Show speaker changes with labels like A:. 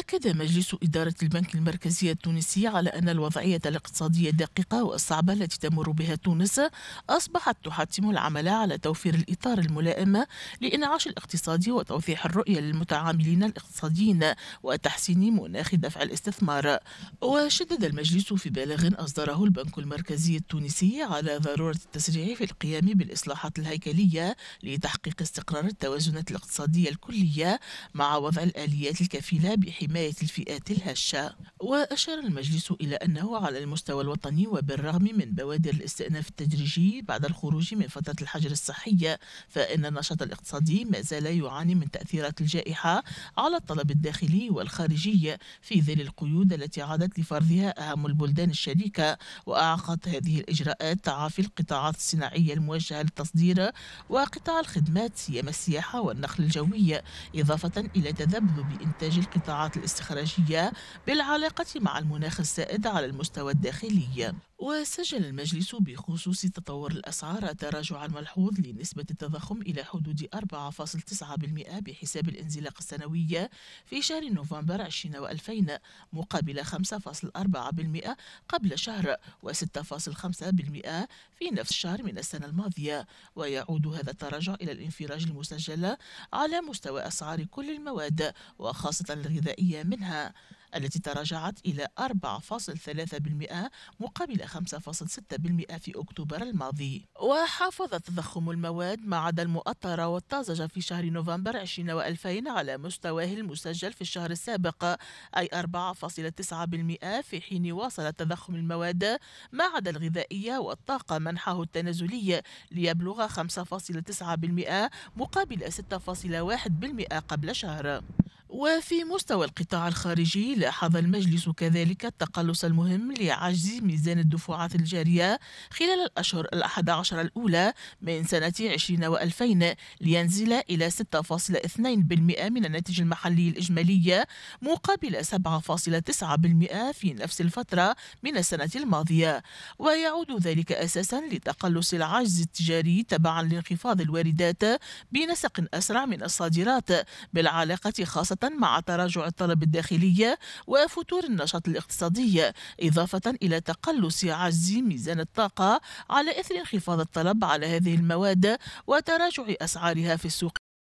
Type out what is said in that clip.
A: أكد مجلس إدارة البنك المركزي التونسي على أن الوضعية الاقتصادية الدقيقة والصعبة التي تمر بها تونس أصبحت تحتم العمل على توفير الإطار الملائم لإنعاش الاقتصاد وتوضيح الرؤية للمتعاملين الاقتصاديين وتحسين مناخ دفع الاستثمار وشدد المجلس في بلاغ أصدره البنك المركزي التونسي على ضرورة التسريع في القيام بالإصلاحات الهيكلية لتحقيق استقرار التوازنات الاقتصادية الكلية مع وضع الآليات الكفيلة بحماية حماية الفئات الهشة وأشار المجلس إلى أنه على المستوى الوطني وبالرغم من بوادر الاستئناف التدريجي بعد الخروج من فترة الحجر الصحي فإن النشاط الاقتصادي ما زال يعاني من تأثيرات الجائحة على الطلب الداخلي والخارجي في ظل القيود التي عادت لفرضها أهم البلدان الشريكة وأعاقت هذه الإجراءات تعافي القطاعات الصناعية الموجهة للتصدير وقطاع الخدمات سيما السياحة والنقل الجوي إضافة إلى تذبذب إنتاج القطاعات الاستخراجية بالعلاقة مع المناخ السائد على المستوى الداخلي وسجل المجلس بخصوص تطور الأسعار التراجع الملحوظ لنسبة التضخم إلى حدود 4.9% بحساب الانزلاق السنوية في شهر نوفمبر 2020 مقابل 5.4% قبل شهر و6.5% في نفس الشهر من السنة الماضية ويعود هذا التراجع إلى الانفراج المسجل على مستوى أسعار كل المواد وخاصة الغذائية منها التي تراجعت إلى 4.3% مقابل 5.6% في أكتوبر الماضي وحافظ تضخم المواد ما عدا المؤطرة والطازجة في شهر نوفمبر 2020 على مستواه المسجل في الشهر السابق أي 4.9% في حين واصل تضخم المواد ما عدا الغذائية والطاقة منحه التنازلي ليبلغ 5.9% مقابل 6.1% قبل شهر وفي مستوى القطاع الخارجي لاحظ المجلس كذلك التقلص المهم لعجز ميزان الدفعات الجارية خلال الأشهر الأحد عشر الأولى من سنة 20 و2000 لينزل إلى 6.2% من الناتج المحلي الإجمالي مقابل 7.9% في نفس الفترة من السنة الماضية ويعود ذلك أساسا لتقلص العجز التجاري تبعا لانخفاض الواردات بنسق أسرع من الصادرات بالعلاقة خاصة مع تراجع الطلب الداخلي وفتور النشاط الاقتصادي إضافة إلى تقلص عجز ميزان الطاقة على إثر انخفاض الطلب على هذه المواد وتراجع أسعارها في السوق